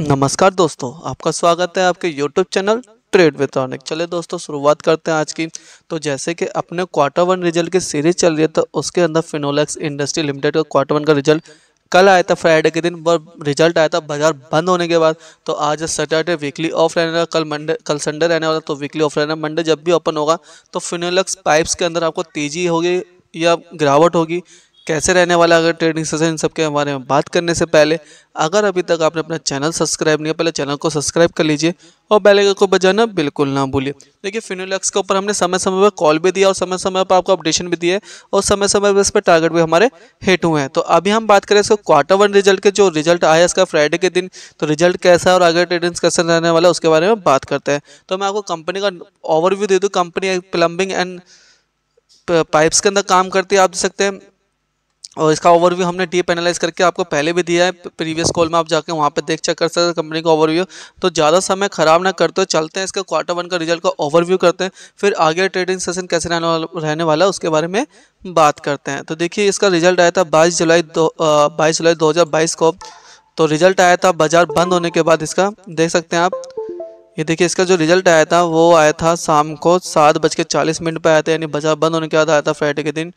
नमस्कार दोस्तों आपका स्वागत है आपके YouTube चैनल ट्रेड विथ चले दोस्तों शुरुआत करते हैं आज की तो जैसे कि अपने क्वार्टर वन रिजल्ट की सीरीज चल रही है तो उसके अंदर फिनोलेक्स इंडस्ट्री लिमिटेड का क्वार्टर वन का रिजल्ट कल आया था फ्राइडे के दिन रिजल्ट आया था बाजार बंद होने के बाद तो आज सैटरडे वीकली ऑफ रहने वाला कल मंडे कल संडे रहने वाला तो वीकली ऑफ रहना मंडे जब भी ओपन होगा तो फिनोलेक्स पाइप्स के अंदर आपको तेजी होगी या गिरावट होगी कैसे रहने वाला अगर ट्रेडिंग सेशन इन सब के बारे में बात करने से पहले अगर अभी तक आपने अपना चैनल सब्सक्राइब नहीं है पहले चैनल को सब्सक्राइब कर लीजिए और बेल आइकन को बजाना बिल्कुल ना भूलिए देखिए फिनोलैक्स के ऊपर हमने समय समय पर कॉल भी दिया और समय समय पर आपको अपडेशन भी दिए और समय समय पर इस पर टारगेट भी हमारे हिट हुए हैं तो अभी हम बात करें इसका क्वार्टर वन रिजल्ट के जो रिजल्ट आया इसका फ्राइडे के दिन तो रिजल्ट कैसा है और आगे ट्रेडिंग कैसे रहने वाला है उसके बारे में बात करते हैं तो मैं आपको कंपनी का ओवरव्यू दे दूँ कंपनी प्लम्बिंग एंड पाइप्स के अंदर काम करती है आप देख सकते हैं और इसका ओवरव्यू हमने डीप एनालाइज करके आपको पहले भी दिया है प्रीवियस तो कॉल में आप जाके वहाँ पे देख चेक कर सकते हैं कंपनी का ओवरव्यू तो ज़्यादा समय खराब ना करते हो चलते हैं इसके क्वार्टर वन का रिजल्ट का ओवरव्यू करते हैं फिर आगे ट्रेडिंग सेशन कैसे रहने वाला रहने वाला उसके बारे में बात करते हैं तो देखिए इसका रिजल्ट आया था बाईस जुलाई दो बाईस जुलाई दो को तो रिजल्ट आया था बाजार बंद होने के बाद इसका देख सकते हैं आप ये देखिए इसका जो रिजल्ट आया था वो आया था शाम को सात बज के चालीस मिनट पर आया था यानी बाजार बंद होने के बाद आया था फ्राइडे के दिन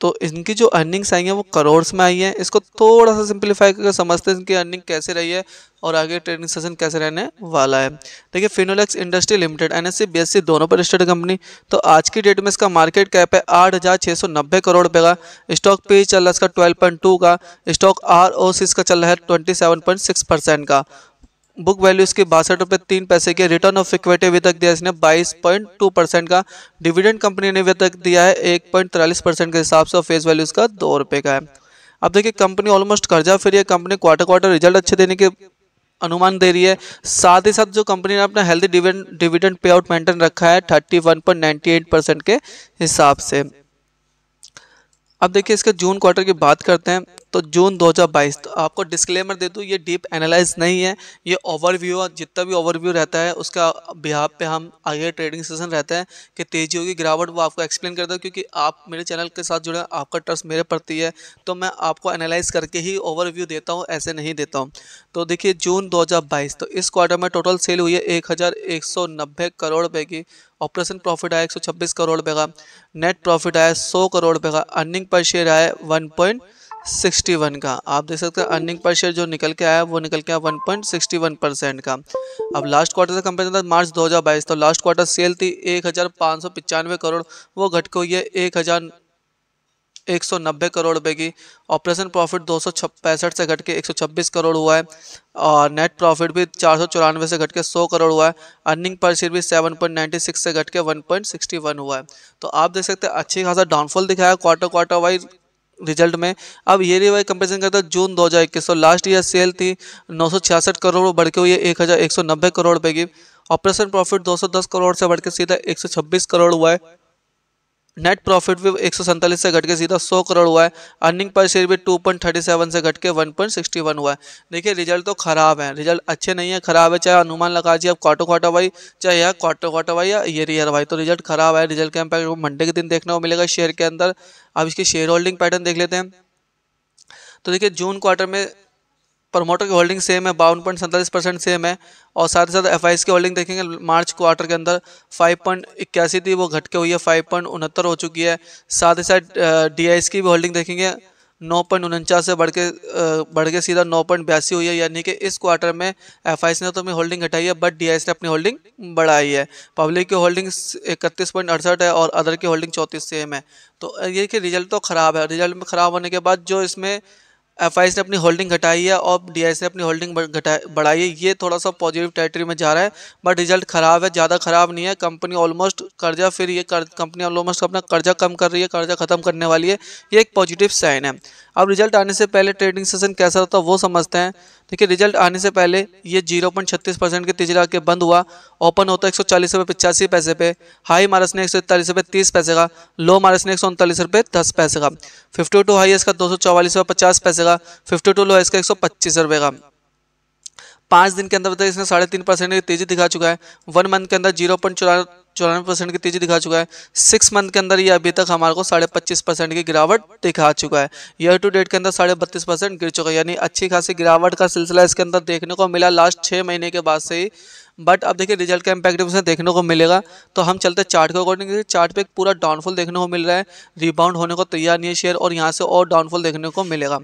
तो इनकी जो अर्निंग्स आई हैं वो करोड़्स में आई हैं इसको थोड़ा सा सिंप्लीफाई करके समझते हैं इनकी अर्निंग कैसे रही है और आगे ट्रेडिंग सेशन कैसे रहने वाला है देखिए Finolex industry limited N S दोनों पर रजिस्टर्ड कंपनी तो आज की डेट में इसका मार्केट कैप है आठ हज़ार छः सौ नब्बे करोड़ रुपये का स्टॉक पे चल रहा है इसका ट्वेल्व पॉइंट टू का स्टॉक आर ओ सी इसका चल रहा है twenty seven point six percent का बुक वैल्यू इसके बासठ रुपये तीन पैसे की रिटर्न ऑफ इक्विटी अभी तक दिया इसने बाईस पॉइंट टू परसेंट का डिविडेंड कंपनी ने अभी तक दिया है एक पॉइंट तिरालीस परसेंट के हिसाब से और फेस वैल्यू इसका दो रुपये का है अब देखिए कंपनी ऑलमोस्ट कर्जा फिर है कंपनी क्वार्टर क्वार्टर रिजल्ट अच्छे देने के अनुमान दे रही है साथ ही साथ जो कंपनी ने अपना healthy dividend payout maintain रखा है thirty one point ninety eight percent के हिसाब से अब देखिए इसके जून क्वार्टर की बात करते हैं तो जून 2022 तो आपको डिस्क्लेमर दे दूँ ये डीप एनालाइज नहीं है ये ओवरव्यू जितना भी ओवरव्यू रहता है उसका बिहार पे हम आगे ट्रेडिंग सेशन रहते हैं कि तेजी होगी गिरावट वो आपको एक्सप्लेन कर दो क्योंकि आप मेरे चैनल के साथ जुड़े आपका ट्रस्ट मेरे प्रति है तो मैं आपको एनालाइज करके ही ओवरव्यू देता हूँ ऐसे नहीं देता हूँ तो देखिए जून दो तो इस क्वार्टर में टोटल सेल हुई है एक करोड़ रुपये की ऑपरेशन प्रॉफिट आया 126 करोड़ रुपये का नेट प्रॉफिट आया 100 करोड़ रुपये का अर्निंग पर शेयर आया 1.5 सिक्सटी वन का आप देख सकते हैं अर्निंग पर शेयर जो निकल के आया वो निकल के आया one point sixty one percent का अब लास्ट क्वार्टर से कंपेयर था मार्च दो हज़ार बाईस तो लास्ट क्वार्टर सेल थी एक हज़ार पाँच सौ पचानवे करोड़ वो घट के हुई है एक हज़ार एक सौ नब्बे करोड़ रुपए की ऑपरेशन प्रॉफिट दो सौ पैंसठ से घट के एक सौ छब्बीस करोड़ हुआ है और नेट प्रॉफिट भी चार सौ चौरानवे से घट के सौ करोड़ हुआ है अर्निंग पर शेयर भी सेवन पॉइंट नाइन्टी सिक्स से घट के वन पॉइंट सिक्सटी वन हुआ है तो आप देख सकते हैं अच्छी खासा डाउनफॉल दिखाया क्वार्टर क्वार्टर वाइज रिजल्ट में अब ये रिवाई कंपेरिजन करता है जून इक्कीस और लास्ट ईयर सेल थी नौ सौ छियासठ करोड़ बढ़ के हुई है एक एक हज़ार सौ नब्बे करोड़ रुपए की ऑपरेशन प्रॉफिट दो सौ दस करोड़ से बढ़ के सीधा एक सौ छब्बीस करोड़ हुआ है नेट प्रॉफिट भी एक से घट के सीधा 100 करोड़ हुआ है अर्निंग पर शेयर भी 2.37 से घट के 1.61 हुआ है देखिए रिजल्ट तो खराब है रिजल्ट अच्छे नहीं है खराब है चाहे अनुमान लगा जी आप क्वार्टर क्वार्टर वाई चाहे यार क्वार्टर क्वार्टर वाई या ईयर ईयर वाई तो रिजल्ट खराब है रिजल्ट का इम्पैक्ट मंडे के दिन देखने को मिलेगा शेयर के अंदर अब इसकी शेयर होल्डिंग पैटर्न देख लेते हैं तो देखिए जून क्वार्टर में प्रमोटर की होल्डिंग सेम है बावन पॉइंट सैंतालीस परसेंट सेम है और साथ ही साथ एफ की होल्डिंग देखेंगे मार्च क्वार्टर के अंदर फाइव पॉइंट इक्यासी थी वो घट के हुई है फाइव पॉइंट उनहत्तर हो चुकी है साथ ही साथ डी की भी होल्डिंग देखेंगे नौ पॉइंट उनचास से बढ़ के बढ़ के सीधा नौ पॉइंट बयासी हुई है यानी कि इस क्वार्टर में एफ ने तो अपनी होल्डिंग घटाई है बट डी ने अपनी होल्डिंग बढ़ाई है पब्लिक की होल्डिंग इकतीस पॉइंट अड़सठ है और अदर की होल्डिंग चौंतीस सेम है तो ये कि रिजल्ट तो ख़राब है रिजल्ट में ख़राब होने के बाद जो इसमें एफ ने अपनी होल्डिंग घटाई है और डी ने अपनी होल्डिंग बढ़ाई है ये थोड़ा सा पॉजिटिव टेरिटरी में जा रहा है बट रिजल्ट खराब है ज़्यादा खराब नहीं है कंपनी ऑलमोस्ट कर्जा फिर ये कंपनी ऑलमोस्ट अपना कर्जा कम कर रही है कर्जा खत्म करने वाली है ये एक पॉजिटिव साइन है अब रिजल्ट आने से पहले ट्रेडिंग सेशन कैसा होता है वो समझते हैं देखिए रिजल्ट आने से पहले ये जीरो पॉइंट छत्तीस परसेंट के तेजी के बंद हुआ ओपन होता है एक सौ चालीस रुपये पिचासी पैसे पे हाई मारस ने एक सौ इकतालीस रुपये तीस पैसे का लो मारस ने एक सौ उनतालीस रुपये दस पैसे का फिफ्टी टू हाई इसका दो सौ चौवालीस रुपये पचास पैसे का फिफ्टी टू लो इसका एक सौ पच्चीस रुपये का पाँच दिन के अंदर बताइए इसने साढ़े तीन परसेंट की तेजी दिखा चुका है वन मंथ के अंदर जीरो पॉइंट चौरा चौरानवे परसेंट की तेजी दिखा चुका है सिक्स मंथ के अंदर ये अभी तक हमारे को साढ़े पच्चीस परसेंट की गिरावट दिखा चुका है ईयर टू डेट के अंदर साढ़े बत्तीस परसेंट गिर चुका है यानी अच्छी खासी गिरावट का सिलसिला इसके अंदर देखने को मिला लास्ट छः महीने के बाद से ही बट अब देखिए रिजल्ट का इम्पैक्ट उसमें देखने को मिलेगा तो हम चलते चार्ट के अकॉर्डिंग चार्ट पे एक पूरा डाउनफॉल देखने को मिल रहा है रिबाउंड होने को तैयार नहीं है शेयर और यहाँ से और डाउनफॉल देखने को मिलेगा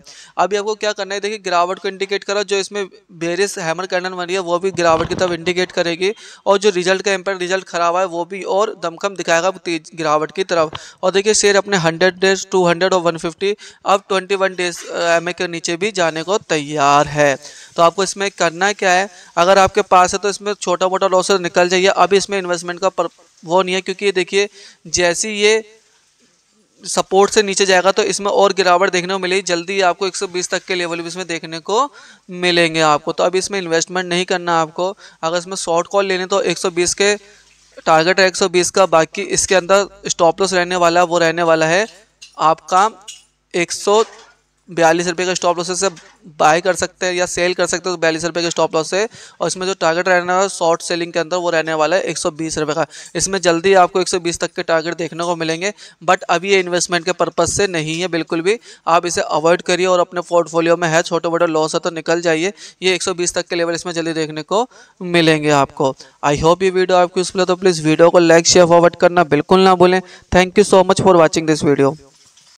अभी आपको क्या करना है देखिए गिरावट को इंडिकेट करो जो इसमें बेरिस हैमर कैंडल बन रही है वो भी गिरावट की तरफ इंडिकेट करेगी और जो रिजल्ट का इम्पैक्ट रिजल्ट खराब है वो भी और दमकम दिखाएगा गिरावट की तरफ और देखिए शेयर अपने हंड्रेड डेज टू और वन अब ट्वेंटी डेज एम के नीचे भी जाने को तैयार है तो आपको इसमें करना क्या है अगर आपके पास है तो इसमें छोटा मोटा लॉसेस निकल जाइए अभी इसमें इन्वेस्टमेंट का पर, वो नहीं है क्योंकि देखिए जैसे ये सपोर्ट से नीचे जाएगा तो इसमें और गिरावट देखने को मिलेगी जल्दी आपको 120 तक के लेवल भी इसमें देखने को मिलेंगे आपको तो अब इसमें इन्वेस्टमेंट नहीं करना आपको अगर इसमें शॉर्ट कॉल लेने तो 120 के टारगेट है 120 का बाकी इसके अंदर स्टॉप लॉस रहने वाला वो रहने वाला है आपका एक बयालीस रुपये का स्टॉप लॉस से बाय कर सकते हैं या सेल कर सकते हैं तो बयालीस रुपये के स्टॉप लॉस से और इसमें जो टारगेट रहने वाला शॉर्ट सेलिंग के अंदर वो रहने वाला है एक रुपये का इसमें जल्दी आपको 120 तक के टारगेट देखने को मिलेंगे बट अभी ये इन्वेस्टमेंट के पर्पज़ से नहीं है बिल्कुल भी आप इसे अवॉइड करिए और अपने पोर्टफोलियो में है छोटे मोटे लॉस है तो निकल जाइए ये बीस तक के लेवल इसमें जल्दी देखने को मिलेंगे आपको आई होप ये वीडियो आपको यूजफुल तो प्लीज़ वीडियो को लाइक शेयर फॉरवर्ड करना बिल्कुल ना भूलें thank you so much for watching this video